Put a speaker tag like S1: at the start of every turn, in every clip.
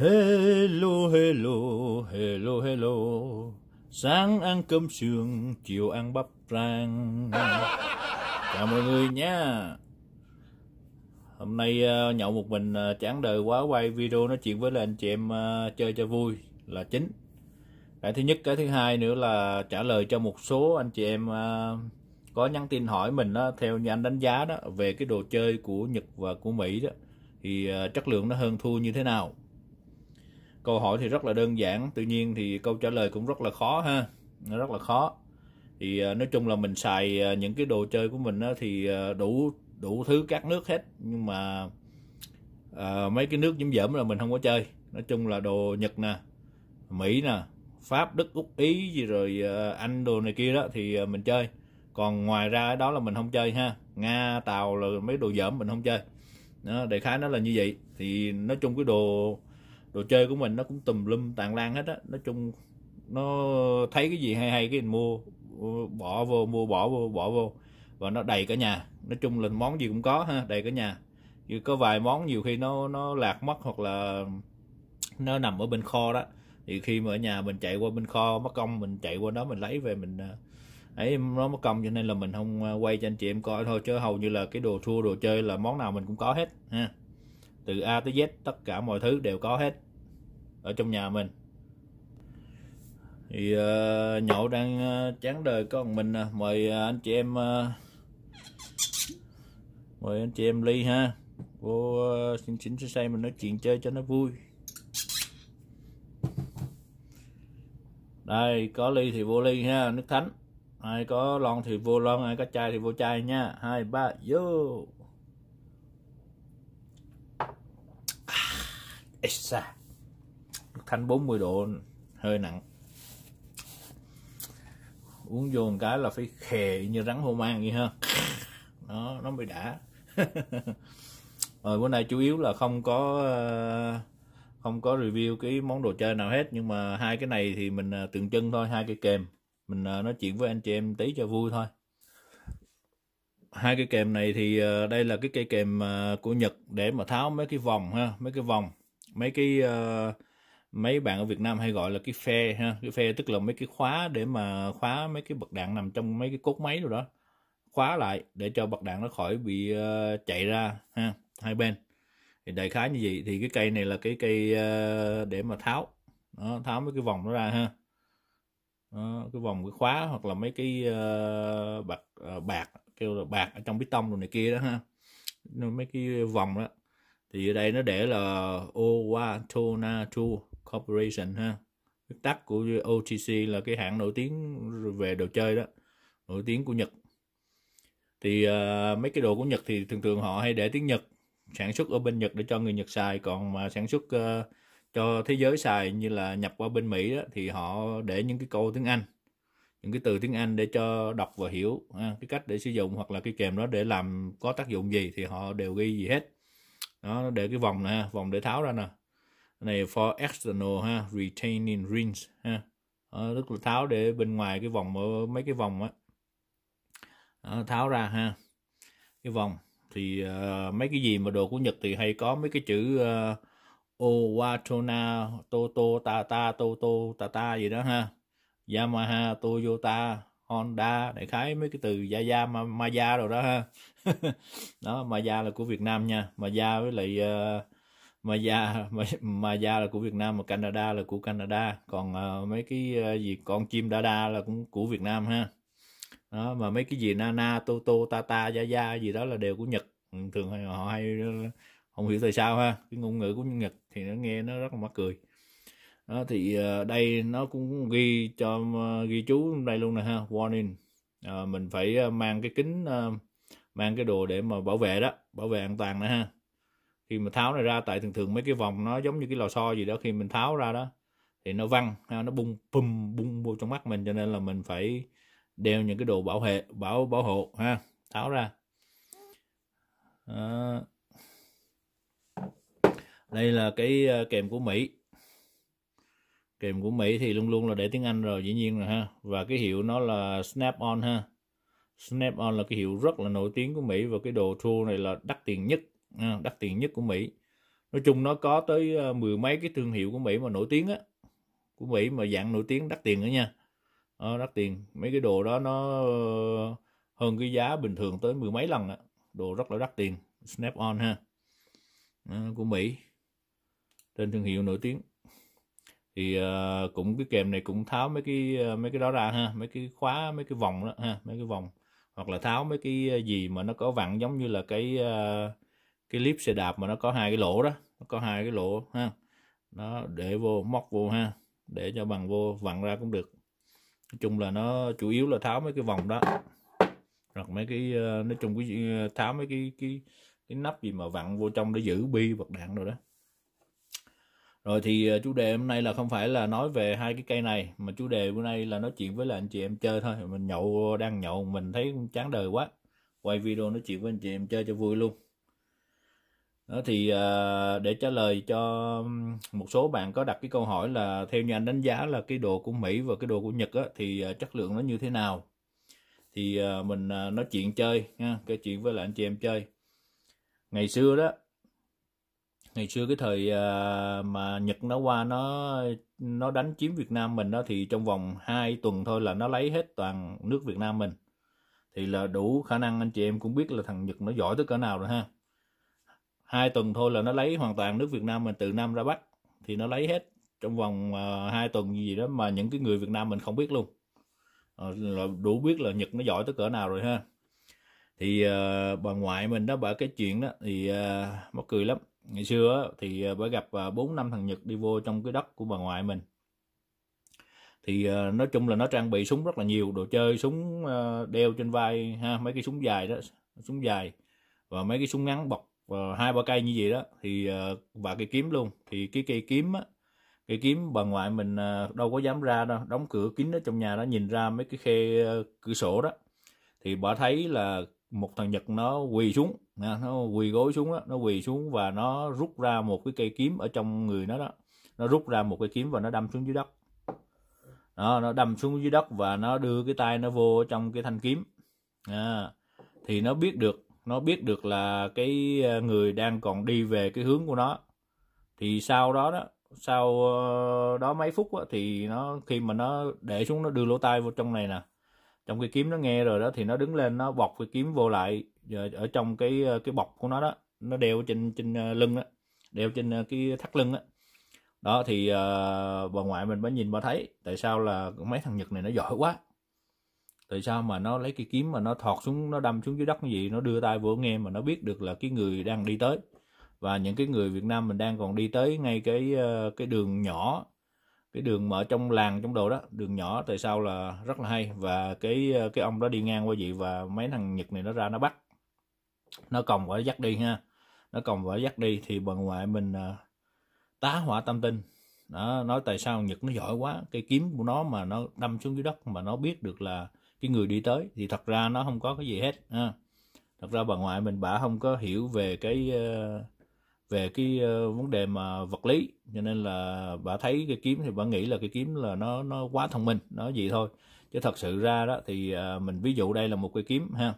S1: Hello, hello, hello, hello. Sáng ăn cơm sườn, chiều ăn bắp rang. Chào mọi người nha. Hôm nay ờ, nhậu một mình ờ, chán đời quá quay video nói chuyện với là anh chị em ờ, chơi cho vui là chính. Cái thứ nhất, cái thứ hai nữa là trả lời cho một số anh chị em có nhắn tin hỏi mình đó, theo như anh đánh giá đó về cái đồ chơi của Nhật và của Mỹ đó thì chất lượng nó hơn thua như thế nào câu hỏi thì rất là đơn giản tự nhiên thì câu trả lời cũng rất là khó ha nó rất là khó thì ờ, nói chung là mình xài ờ, những cái đồ chơi của mình thì ờ, đủ đủ thứ các nước hết nhưng mà à, mấy cái nước giống dởm là mình không có chơi nói chung là đồ nhật nè mỹ nè pháp đức úc ý gì rồi anh đồ này kia đó thì mình chơi còn ngoài ra đó là mình không chơi ha nga tàu là mấy đồ dởm mình không chơi đó, đại khái nó là như vậy thì nói chung cái đồ đồ chơi của mình nó cũng tùm lum tàn lan hết á nói chung nó thấy cái gì hay hay cái mình mua bỏ vô mua bỏ vô bỏ vô và nó đầy cả nhà nói chung là món gì cũng có ha đầy cả nhà Như có vài món nhiều khi nó nó lạc mất hoặc là nó nằm ở bên kho đó thì khi mà ở nhà mình chạy qua bên kho mất công mình chạy qua đó mình lấy về mình à, ấy nó mất công cho nên là mình không à, quay cho anh chị em coi thôi chứ hầu như là cái đồ thua đồ chơi là món nào mình cũng có hết ha từ A tới Z tất cả mọi thứ đều có hết ở trong nhà mình thì uh, nhậu đang uh, chán đời con mình à. mời uh, anh chị em uh, mời anh chị em ly ha vô uh, xin xin xin say mình nói chuyện chơi cho nó vui đây có ly thì vô ly ha nước thánh ai có lon thì vô lon ai có chai thì vô chai nha hai ba vô Xa. thanh 40 độ hơi nặng uống vô một cái là phải khề như rắn hô mang vậy ha nó nó mới đã rồi bữa nay chủ yếu là không có ờ, không có review cái món đồ chơi nào hết nhưng mà hai cái này thì mình ờ, tượng trưng thôi hai cái kèm mình ờ, nói chuyện với anh chị em tí cho vui thôi hai cái kèm này thì đây là cái cây kèm của Nhật để mà tháo mấy cái vòng ha mấy cái vòng mấy cái uh, mấy bạn ở Việt Nam hay gọi là cái phe ha cái phe tức là mấy cái khóa để mà khóa mấy cái bậc đạn nằm trong mấy cái cốt máy rồi đó khóa lại để cho bậc đạn nó khỏi bị uh, chạy ra ha hai bên thì đại khái như vậy thì cái cây này là cái cây uh, để mà tháo đó, tháo mấy cái vòng nó ra ha đó, cái vòng cái khóa hoặc là mấy cái uh, bạc uh, bạc kêu là bạc ở trong bê tông rồi này kia đó ha mấy cái vòng đó thì ở đây nó để là Owatonna Corporation ha viết tắt của OTC là cái hãng nổi tiếng về đồ chơi đó nổi tiếng của Nhật thì uh, mấy cái đồ của Nhật thì thường thường họ hay để tiếng Nhật sản xuất ở bên Nhật để cho người Nhật xài còn mà sản xuất uh, cho thế giới xài như là nhập qua bên Mỹ đó, thì họ để những cái câu tiếng Anh những cái từ tiếng Anh để cho đọc và hiểu ha, cái cách để sử dụng hoặc là cái kèm đó để làm có tác dụng gì thì họ đều ghi gì hết đó nó để cái vòng nè vòng để tháo ra nè này for external ha retaining rings ha đó, tức là tháo để bên ngoài cái vòng mấy cái vòng á tháo ra ha cái vòng thì uh, mấy cái gì mà đồ của Nhật thì hay có mấy cái chữ uh, ờ, Owatona, Toto, Tata, Toto, Tata gì đó ha. Yamaha, Toyota, Honda đại khái mấy cái từ gia gia ma, ma gia rồi đó ha đó ma gia là của Việt Nam nha ma gia với lại uh, ờ, ma gia ma, ma gia là của Việt Nam mà Canada là của Canada còn uh, mấy cái uh, gì con chim đa đa là cũng của Việt Nam ha đó mà mấy cái gì na na tô tô ta ta gia gia gì đó là đều của Nhật ừ, thường họ hay không hiểu tại sao ha cái ngôn ngữ của Nhật thì nó nghe nó rất là mắc cười đó, thì ờ, đây nó cũng ghi cho ờ, ghi chú đây luôn nè ha warning à, mình phải mang cái kính mang cái đồ để mà bảo vệ đó bảo vệ an toàn nữa ha khi mà tháo này ra tại thường thường mấy cái vòng nó giống như cái lò xo gì đó khi mình tháo ra đó thì nó văng ha, nó bung pum bung vô trong mắt mình cho nên là mình phải đeo những cái đồ bảo hệ bảo bảo hộ ha tháo ra à, đây là cái kèm của Mỹ kèm của Mỹ thì luôn luôn là để tiếng Anh rồi dĩ nhiên rồi ha và cái hiệu nó là snap on ha snap on là cái hiệu rất là nổi tiếng của Mỹ và cái đồ thua này là đắt tiền nhất đắt tiền nhất của Mỹ nói chung nó có tới ờ, mười mấy cái thương hiệu của Mỹ mà nổi tiếng á của Mỹ mà dạng nổi tiếng đắt tiền nữa nha à, đắt tiền mấy cái đồ đó nó ờ, hơn cái giá bình thường tới mười mấy lần á đồ rất là đắt tiền snap on ha à, của Mỹ trên thương hiệu nổi tiếng thì uh, cũng cái kèm này cũng tháo mấy cái ờ, mấy cái đó ra ha mấy cái khóa mấy cái vòng đó ha mấy cái vòng hoặc là tháo mấy cái ờ, gì mà nó có vặn giống như là cái uh, cái clip xe đạp mà nó có hai cái lỗ đó nó có hai cái lỗ ha nó để vô móc vô ha để cho bằng vô vặn ra cũng được nói chung là nó chủ yếu là tháo mấy cái vòng đó hoặc mấy cái nói chung cái tháo mấy cái cái cái nắp gì mà vặn vô trong để giữ bi vật đạn rồi đó rồi thì ờ, chủ đề hôm nay là không phải là nói về hai cái cây này mà chủ đề bữa nay là nói chuyện với là anh chị em chơi thôi. Mình nhậu đang nhậu mình thấy chán đời quá. Quay video nói chuyện với anh chị em chơi cho vui luôn. Đó thì ờ, để trả lời cho một số bạn có đặt cái câu hỏi là theo như anh đánh giá là cái đồ của Mỹ và cái đồ của Nhật á, thì ờ, chất lượng nó như thế nào? Thì mình nói chuyện chơi nha, cái chuyện với là anh chị em chơi. Ngày xưa đó ngày xưa cái thời à, mà Nhật nó qua nó nó đánh chiếm Việt Nam mình đó thì trong vòng 2 tuần thôi là nó lấy hết toàn nước Việt Nam mình thì là đủ khả năng anh chị em cũng biết là thằng Nhật nó giỏi tới cỡ nào rồi ha hai tuần thôi là nó lấy hoàn toàn nước Việt Nam mình từ Nam ra Bắc thì nó lấy hết trong vòng uh, à, 2 tuần gì đó mà những cái người Việt Nam mình không biết luôn ờ, là đủ biết là Nhật nó giỏi tới cỡ nào rồi ha thì uh, bà ngoại mình đó bà cái chuyện đó thì uh, mắc cười lắm ngày xưa thì ờ, bà gặp ờ, bốn năm thằng Nhật đi vô trong cái đất của bà ngoại mình thì ờ, nói chung là nó trang bị súng rất là nhiều đồ chơi súng đeo trên vai ha mấy cái súng dài đó súng dài và mấy cái súng ngắn bọc hai ba cây như vậy đó thì và cây kiếm luôn thì cái cây kiếm á cây kiếm bà ngoại mình đâu có dám ra đâu đóng cửa kín ở trong nhà đó nhìn ra mấy cái khe cửa sổ đó thì bà thấy là một thằng nhật nó quỳ xuống à, nó quỳ gối xuống đó, nó quỳ xuống và nó rút ra một cái cây kiếm ở trong người nó đó nó rút ra một cái kiếm và nó đâm xuống dưới đất đó, nó đâm xuống dưới đất và nó đưa cái tay nó vô trong cái thanh kiếm à, thì nó biết được nó biết được là cái ờ, người đang còn đi về cái hướng của nó thì sau đó đó sau ờ, đó mấy phút đó, thì nó khi mà nó để xuống nó đưa lỗ tai vô trong này nè trong cái kiếm nó nghe rồi đó thì nó đứng lên nó bọc cái kiếm vô lại ờ, ở trong cái ờ, cái bọc của nó đó nó đeo trên trên ờ, lưng đó đeo trên cái thắt lưng đó đó thì uh, bà ngoại mình mới nhìn bà thấy tại sao là mấy thằng nhật này nó giỏi quá tại sao mà nó lấy cái kiếm mà nó thọt xuống nó đâm xuống dưới đất như gì nó đưa tay vô nghe mà nó biết được là cái người đang đi tới và những cái người Việt Nam mình đang còn đi tới ngay cái cái đường nhỏ cái đường mở trong làng trong đồ đó đường nhỏ tại sao là rất là hay và cái ờ, cái ông đó đi ngang qua vậy và mấy thằng nhật này nó ra nó bắt nó còng vỏ dắt đi ha nó còng vỏ dắt đi thì bà ngoại mình ờ, tá hỏa tâm tinh nó nói tại sao nhật nó giỏi quá cái kiếm của nó mà nó đâm xuống dưới đất mà nó biết được là cái người đi tới thì thật ra nó không có cái gì hết ha. thật ra bà ngoại mình bà không có hiểu về cái uh, về cái uh, vấn đề mà vật lý cho nên là bà thấy cái kiếm thì bà nghĩ là cái kiếm là nó nó quá thông minh nó gì thôi chứ thật sự ra đó thì uh, mình ví dụ đây là một cái kiếm ha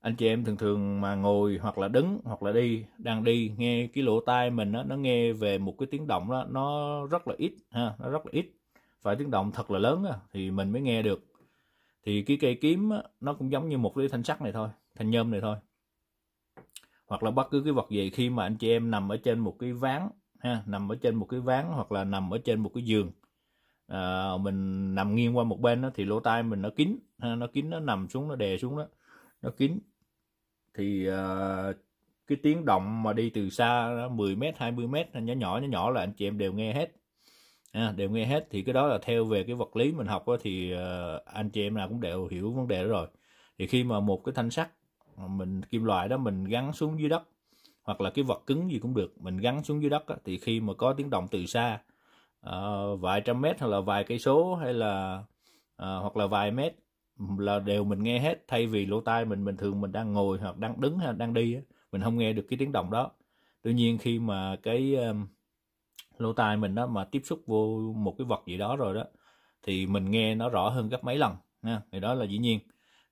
S1: anh chị em thường thường mà ngồi hoặc là đứng hoặc là đi đang đi nghe cái lỗ tai mình đó, nó nghe về một cái tiếng động đó nó rất là ít ha nó rất là ít phải tiếng động thật là lớn đó, thì mình mới nghe được thì cái cây kiếm đó, nó cũng giống như một cái thanh sắt này thôi thanh nhôm này thôi hoặc là bất cứ cái vật gì khi mà anh chị em nằm ở trên một cái ván ha nằm ở trên một cái ván hoặc là nằm ở trên một cái giường à, mình nằm nghiêng qua một bên đó, thì lỗ tai mình nó kín ha, nó kín nó nằm xuống nó đè xuống đó nó kín thì à, cái tiếng động mà đi từ xa 10 m 20 m nhỏ nhỏ nhỏ nhỏ là anh chị em đều nghe hết à, đều nghe hết thì cái đó là theo về cái vật lý mình học đó, thì à, anh chị em nào cũng đều hiểu vấn đề đó rồi thì khi mà một cái thanh sắt mình kim loại đó mình gắn xuống dưới đất hoặc là cái vật cứng gì cũng được mình gắn xuống dưới đất á, thì khi mà có tiếng động từ xa uh, vài trăm mét hoặc là vài cây số hay là uh, hoặc là vài mét là đều mình nghe hết thay vì lỗ tai mình bình thường mình đang ngồi hoặc đang đứng hay đang đi mình không nghe được cái tiếng động đó tuy nhiên khi mà cái um, lỗ tai mình đó mà tiếp xúc vô một cái vật gì đó rồi đó thì mình nghe nó rõ hơn gấp mấy lần ha thì đó là dĩ nhiên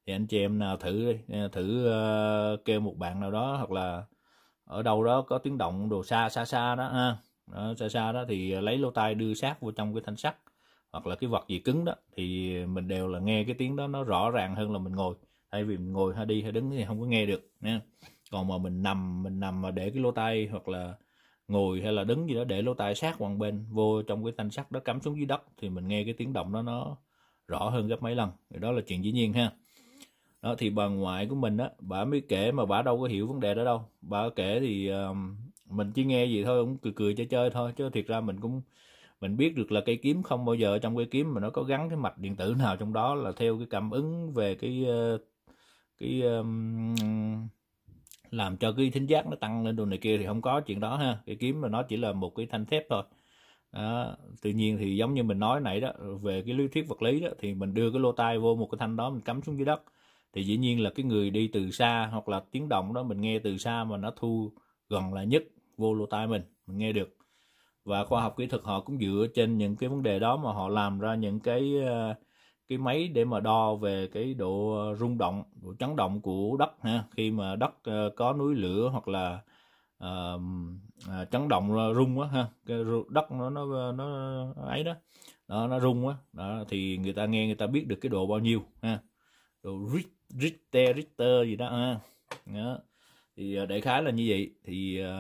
S1: thì anh chị em nào thử à, thử ờ, kêu một bạn nào đó hoặc là ở đâu đó có tiếng động đồ xa xa xa đó ha đó, xa xa đó thì lấy lỗ tai đưa sát vô trong cái thanh sắt hoặc là cái vật gì cứng đó thì mình đều là nghe cái tiếng đó nó rõ ràng hơn là mình ngồi thay vì mình ngồi hay đi hay đứng thì không có nghe được nha còn mà mình nằm mình nằm mà để cái lỗ tai hoặc là ngồi hay là đứng gì đó để lỗ tai sát quăng bên vô trong cái thanh sắt đó cắm xuống dưới đất thì mình nghe cái tiếng động đó nó rõ hơn gấp mấy lần thì đó là chuyện dĩ nhiên ha đó thì bà ngoại của mình á bà mới kể mà bà đâu có hiểu vấn đề đó đâu bà kể thì um, mình chỉ nghe gì thôi cũng cười cười chơi chơi thôi chứ thiệt ra mình cũng mình biết được là cây kiếm không bao giờ trong cây kiếm mà nó có gắn cái mạch điện tử nào trong đó là theo cái cảm ứng về cái ờ, cái um, làm cho cái thính giác nó tăng lên đồ này kia thì không có chuyện đó ha cây kiếm mà nó chỉ là một cái thanh thép thôi đó. tuy nhiên thì giống như mình nói nãy đó về cái lý thuyết vật lý đó thì mình đưa cái lô tai vô một cái thanh đó mình cắm xuống dưới đất thì dĩ nhiên là cái người đi từ xa hoặc là tiếng động đó mình nghe từ xa mà nó thu gần là nhất vô lô tai mình mình nghe được và khoa học kỹ thuật họ cũng dựa trên những cái vấn đề đó mà họ làm ra những cái ờ, cái máy để mà đo về cái độ rung động độ chấn động của đất ha khi mà đất ờ, có núi lửa hoặc là uh, chấn động rung quá ha cái đất nó nó nó ấy đó đó nó rung quá đó thì người ta nghe người ta biết được cái độ bao nhiêu ha độ rich Richter Richter gì đó ha à. đó. thì à, đại khái là như vậy thì à,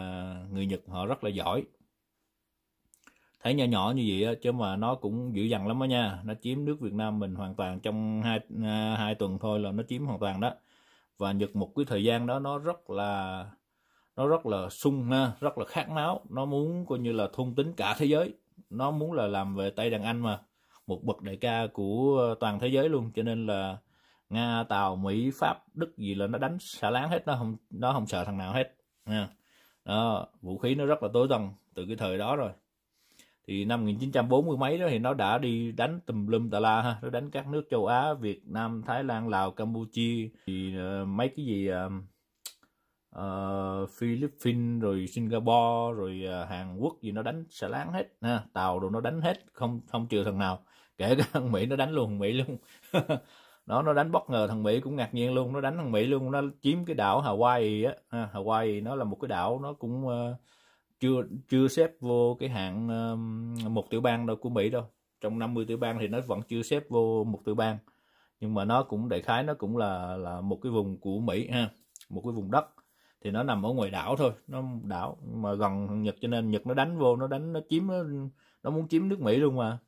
S1: người Nhật họ rất là giỏi thấy nhỏ nhỏ như vậy chứ mà nó cũng dữ dằn lắm đó nha nó chiếm nước Việt Nam mình hoàn toàn trong hai hai tuần thôi là nó chiếm hoàn toàn đó và Nhật một cái thời gian đó nó rất là nó rất là sung ha rất là khát máu nó muốn coi như là thôn tính cả thế giới nó muốn là làm về Tây đàn anh mà một bậc đại ca của toàn thế giới luôn cho nên là nga tàu mỹ pháp đức gì là nó đánh xả láng hết nó không nó không sợ thằng nào hết nha đó, vũ khí nó rất là tối tân từ cái thời đó rồi thì năm 1940 mấy đó thì nó đã đi đánh tùm lum tà la ha nó đánh các nước châu Á Việt Nam Thái Lan Lào Campuchia thì uh, mấy cái gì uh, uh, Philippines rồi Singapore rồi uh, Hàn Quốc gì nó đánh xả láng hết ha tàu đồ nó đánh hết không không trừ thằng nào kể cả Mỹ nó đánh luôn Mỹ luôn nó nó đánh bất ngờ thằng Mỹ cũng ngạc nhiên luôn nó đánh thằng Mỹ luôn nó chiếm cái đảo Hawaii á à, Hawaii nó là một cái đảo nó cũng uh, chưa chưa xếp vô cái hạng uh, một tiểu bang đâu của Mỹ đâu trong 50 tiểu bang thì nó vẫn chưa xếp vô một tiểu bang nhưng mà nó cũng đại khái nó cũng là là một cái vùng của Mỹ ha một cái vùng đất thì nó nằm ở ngoài đảo thôi nó đảo mà gần Nhật cho nên Nhật nó đánh vô nó đánh nó chiếm nó, nó muốn chiếm nước Mỹ luôn mà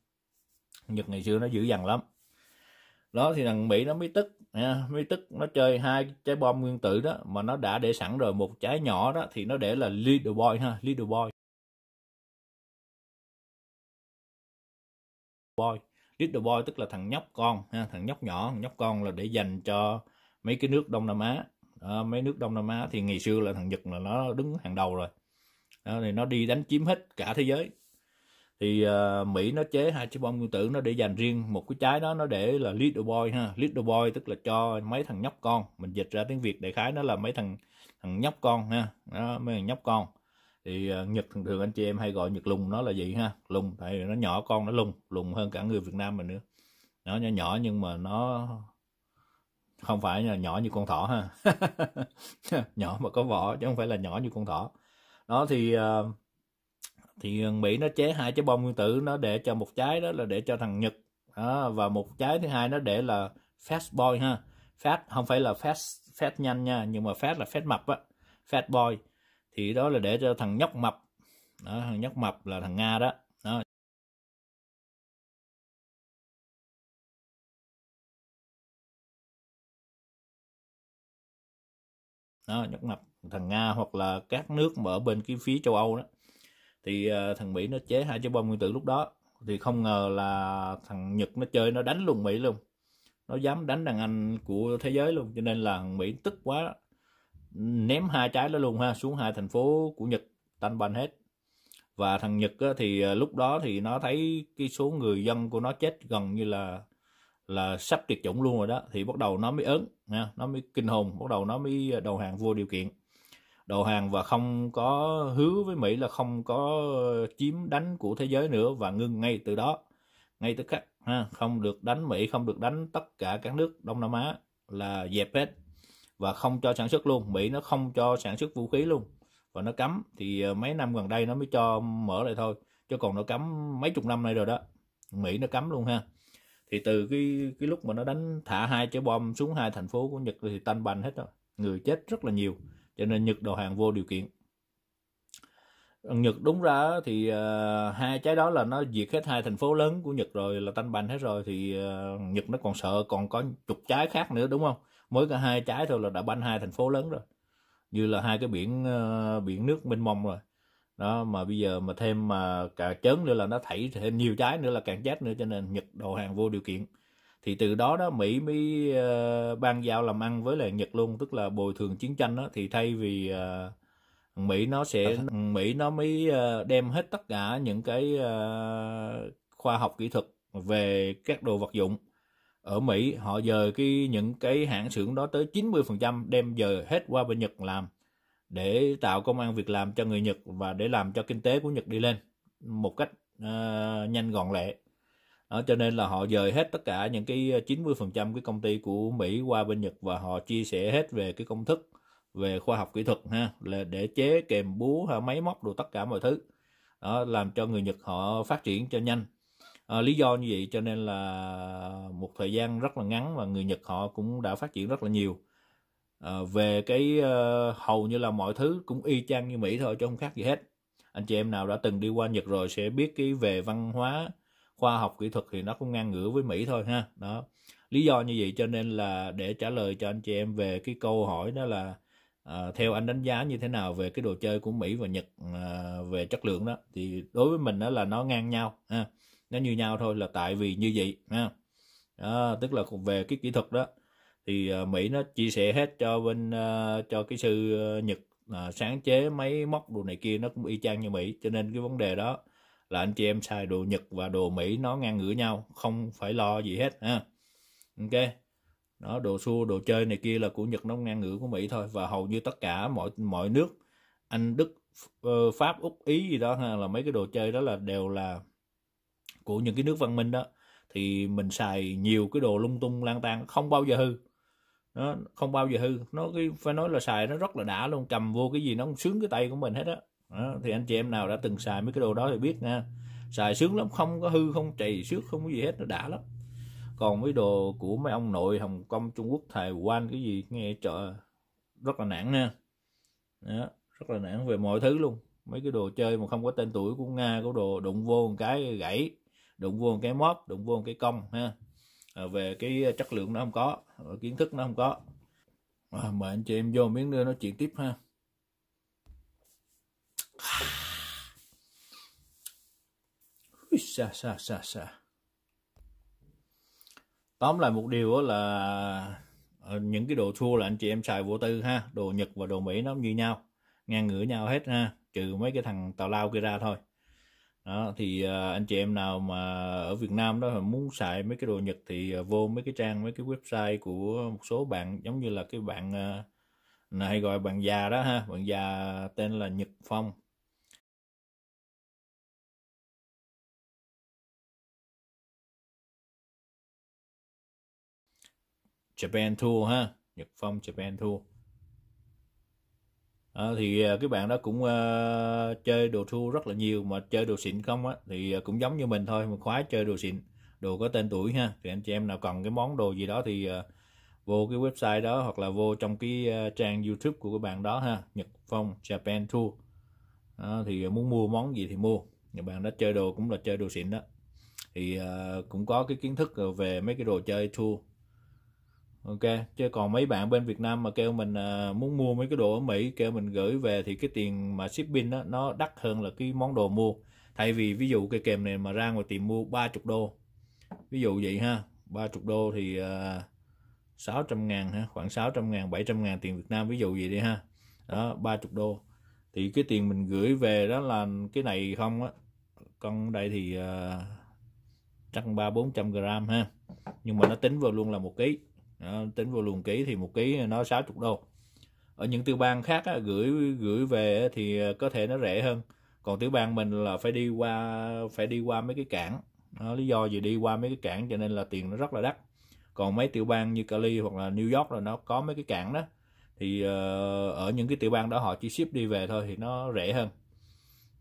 S1: Nhật ngày xưa nó dữ dằn lắm đó thì thằng mỹ nó mới tức nha, mới tức nó chơi hai trái bom nguyên tử đó mà nó đã để sẵn rồi một trái nhỏ đó thì nó để là little boy ha little boy boy little boy tức là thằng nhóc con ha thằng nhóc nhỏ thằng nhóc con là để dành cho mấy cái nước đông nam á à, mấy nước đông nam á thì ngày xưa là thằng nhật là nó đứng hàng đầu rồi à, thì nó đi đánh chiếm hết cả thế giới thì uh, Mỹ nó chế hai chiếc bom nguyên tử nó để dành riêng một cái trái đó nó để là little boy ha little boy tức là cho mấy thằng nhóc con mình dịch ra tiếng Việt đại khái nó là mấy thằng thằng nhóc con ha đó, mấy thằng nhóc con thì uh, Nhật thường thường anh chị em hay gọi Nhật lùng nó là gì ha lùng tại nó nhỏ con nó lùng lùng hơn cả người Việt Nam mình nữa nó nhỏ nhỏ nhưng mà nó không phải là nhỏ như con thỏ ha nhỏ mà có vỏ chứ không phải là nhỏ như con thỏ đó thì uh, thì Mỹ nó chế hai trái bom nguyên tử nó để cho một trái đó là để cho thằng Nhật đó, và một trái thứ hai nó để là fast boy ha fast không phải là fast fast nhanh nha nhưng mà fast là fast mập á fast boy thì đó là để cho thằng nhóc mập đó, thằng nhóc mập là thằng nga đó đó đó nhóc mập thằng nga hoặc là các nước mà ở bên cái phía châu âu đó thì uh, thằng Mỹ nó chế hai trái bom nguyên tử lúc đó thì không ngờ là thằng Nhật nó chơi nó đánh luôn Mỹ luôn nó dám đánh đàn anh của thế giới luôn cho nên là thằng Mỹ tức quá ném hai trái đó luôn ha xuống hai thành phố của Nhật tan banh hết và thằng Nhật á, thì ờ, lúc đó thì nó thấy cái số người dân của nó chết gần như là là sắp tuyệt chủng luôn rồi đó thì bắt đầu nó mới ớn nha nó mới kinh hồn bắt đầu nó mới ờ, đầu hàng vô điều kiện đầu hàng và không có hứa với Mỹ là không có ờ, chiếm đánh của thế giới nữa và ngưng ngay từ đó ngay tức khắc ha không được đánh Mỹ không được đánh tất cả các nước Đông Nam Á là dẹp hết và không cho sản xuất luôn Mỹ nó không cho sản xuất vũ khí luôn và nó cấm thì ờ, mấy năm gần đây nó mới cho mở lại thôi chứ còn nó cấm mấy chục năm nay rồi đó Mỹ nó cấm luôn ha thì từ cái cái lúc mà nó đánh thả hai trái bom xuống hai thành phố của Nhật thì tan bành hết rồi người chết rất là nhiều cho nên Nhật đầu hàng vô điều kiện Nhật đúng ra thì uh, hai trái đó là nó diệt hết hai thành phố lớn của Nhật rồi là tanh bành hết rồi thì uh, Nhật nó còn sợ còn có chục trái khác nữa đúng không mới cả hai trái thôi là đã banh hai thành phố lớn rồi như là hai cái biển uh, biển nước mênh mông rồi đó mà bây giờ mà thêm mà cả chớn nữa là nó thảy thêm nhiều trái nữa là càng chết nữa cho nên Nhật đầu hàng vô điều kiện thì từ đó đó Mỹ mới uh, ban giao làm ăn với lại Nhật luôn tức là bồi thường chiến tranh đó thì thay vì uh, Mỹ nó sẽ Mỹ nó mới uh, đem hết tất cả những cái uh, khoa học kỹ thuật về các đồ vật dụng ở Mỹ họ dời cái những cái hãng xưởng đó tới 90% đem dời hết qua bên Nhật làm để tạo công an việc làm cho người Nhật và để làm cho kinh tế của Nhật đi lên một cách uh, nhanh gọn lẹ đó, cho nên là họ dời hết tất cả những cái 90% ờ, cái công ty của Mỹ qua bên Nhật và họ chia sẻ hết về cái công thức về khoa học kỹ thuật ha là để chế kèm búa máy móc đồ tất cả mọi thứ đó, làm cho người Nhật họ phát triển cho nhanh à, lý do như vậy cho nên là một thời gian rất là ngắn và người Nhật họ cũng đã phát triển rất là nhiều à, về cái uh, hầu như là mọi thứ cũng y chang như Mỹ thôi chứ không khác gì hết anh chị em nào đã từng đi qua Nhật rồi sẽ biết cái về văn hóa khoa học kỹ thuật thì nó cũng ngang ngửa với Mỹ thôi ha đó lý do như vậy cho nên là để trả lời cho anh chị em về cái câu hỏi đó là à, theo anh đánh giá như thế nào về cái đồ chơi của Mỹ và Nhật à, về chất lượng đó thì đối với mình đó là nó ngang nhau ha nó như nhau thôi là tại vì như vậy ha à, tức là về cái kỹ thuật đó thì à, Mỹ nó chia sẻ hết cho bên à, cho cái sư à, Nhật à, sáng chế máy móc đồ này kia nó cũng y chang như Mỹ cho nên cái vấn đề đó là anh chị em xài đồ Nhật và đồ Mỹ nó ngang ngửa nhau không phải lo gì hết ha ok đó đồ xua đồ chơi này kia là của Nhật nó ngang ngửa của Mỹ thôi và hầu như tất cả mọi mọi nước Anh Đức ờ, Pháp Úc Ý gì đó ha là mấy cái đồ chơi đó là đều là của những cái nước văn minh đó thì mình xài nhiều cái đồ lung tung lang tan không bao giờ hư nó không bao giờ hư nó cái phải nói là xài nó rất là đã luôn cầm vô cái gì nó cũng sướng cái tay của mình hết á đó, thì anh chị em nào đã từng xài mấy cái đồ đó thì biết nha xài sướng lắm không có hư không trầy xước không có gì hết nó đã lắm còn mấy đồ của mấy ông nội Hồng Kông Trung Quốc Thái Quan cái gì nghe chợ rất là nản nha đó, rất là nản về mọi thứ luôn mấy cái đồ chơi mà không có tên tuổi của Nga của đồ đụng vô một cái gãy đụng vô một cái móp đụng vô một cái cong ha à, về cái chất lượng nó không có kiến thức nó không có à, mời anh chị em vô miếng nữa nói chuyện tiếp ha xa xa xa xa tóm lại một điều là ờ, những cái đồ thua là anh chị em xài vô tư ha đồ nhật và đồ mỹ nó như nhau ngang ngửa nhau hết ha trừ mấy cái thằng tào lao kia ra thôi đó thì ờ, anh chị em nào mà ở Việt Nam đó mà muốn xài mấy cái đồ Nhật thì ờ, vô mấy cái trang mấy cái website của một số bạn giống như là cái bạn này hay gọi bạn già đó ha bạn già tên là Nhật Phong Japan Tour ha Nhật Phong Japan Tour à, thì à, các bạn đó cũng uh, chơi đồ thua rất là nhiều mà chơi đồ xịn không á thì à, cũng giống như mình thôi mà khoái chơi đồ xịn đồ có tên tuổi ha thì anh chị em nào cần cái món đồ gì đó thì uh, vô cái website đó hoặc là vô trong cái uh, trang youtube của các bạn đó ha nhật phong japan tour đó, thì muốn mua món gì thì mua các bạn đã chơi đồ cũng là chơi đồ xịn đó thì uh, cũng có cái kiến thức về mấy cái đồ chơi tour ok chứ còn mấy bạn bên Việt Nam mà kêu mình à, muốn mua mấy cái đồ ở Mỹ kêu mình gửi về thì cái tiền mà shipping đó, nó đắt hơn là cái món đồ mua thay vì ví dụ cái kèm này mà ra ngoài tìm mua 30 đô ví dụ vậy ha 30 đô thì à, 600 ngàn ha khoảng 600 ngàn 700 ngàn tiền Việt Nam ví dụ vậy đi ha đó 30 đô thì cái tiền mình gửi về đó là cái này không á con đây thì uh, chắc ba bốn trăm gram ha nhưng mà nó tính vào luôn là một ký đó, tính vô luồng ký thì một ký nó 60 đô ở những tiểu bang khác á, gửi gửi về thì ờ, có thể nó rẻ hơn còn tiểu bang mình là phải đi qua phải đi qua mấy cái cảng đó, lý do gì đi qua mấy cái cảng cho nên là tiền nó rất là đắt còn mấy tiểu bang như Cali hoặc là New York là nó có mấy cái cảng đó thì uh, ở những cái tiểu bang đó họ chỉ ship đi về thôi thì nó rẻ hơn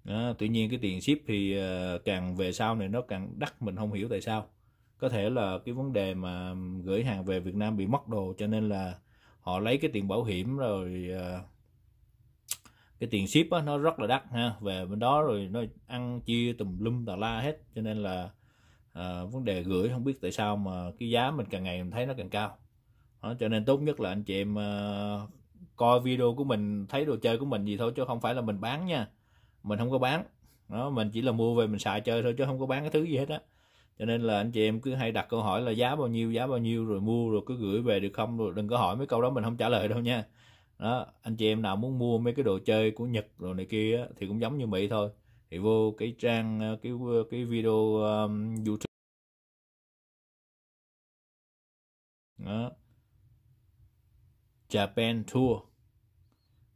S1: đó, tuy nhiên cái tiền ship thì uh, càng về sau này nó càng đắt mình không hiểu tại sao có thể là cái vấn đề mà gửi hàng về Việt Nam bị mất đồ cho nên là họ lấy cái tiền bảo hiểm rồi ờ, cái tiền ship á, nó rất là đắt ha về bên đó rồi nó ăn chia tùm lum tà la hết cho nên là à, vấn đề gửi không biết tại sao mà cái giá mình càng ngày mình thấy nó càng cao đó, cho nên tốt nhất là anh chị em à, coi video của mình thấy đồ chơi của mình gì thôi chứ không phải là mình bán nha mình không có bán đó mình chỉ là mua về mình xài chơi thôi chứ không có bán cái thứ gì hết á cho nên là anh chị em cứ hay đặt câu hỏi là giá bao nhiêu giá bao nhiêu rồi mua rồi cứ gửi về được không rồi đừng có hỏi mấy câu đó mình không trả lời đâu nha đó anh chị em nào muốn mua mấy cái đồ chơi của nhật rồi này kia á, thì cũng giống như mỹ thôi thì vô cái trang ờ, cái ờ, cái video um, youtube đó. Japan Tour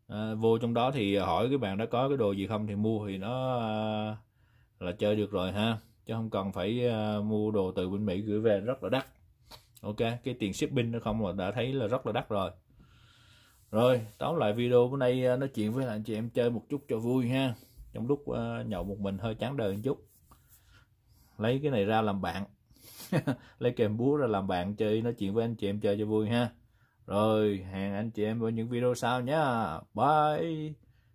S1: à, vô trong đó thì hỏi cái bạn đã có cái đồ gì không thì mua thì nó à, là chơi được rồi ha chứ không cần phải uh, mua đồ từ bên Mỹ gửi về rất là đắt ok cái tiền shipping nó không mà đã thấy là rất là đắt rồi rồi tóm lại video bữa nay ờ, nói chuyện với anh chị em chơi một chút cho vui ha trong lúc uh, nhậu một mình hơi chán đời một chút lấy cái này ra làm bạn lấy kèm búa ra làm bạn chơi nói chuyện với anh chị em chơi cho vui ha rồi hẹn anh chị em vào những video sau nhé bye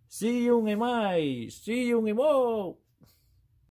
S1: see you ngày mai see you ngày mốt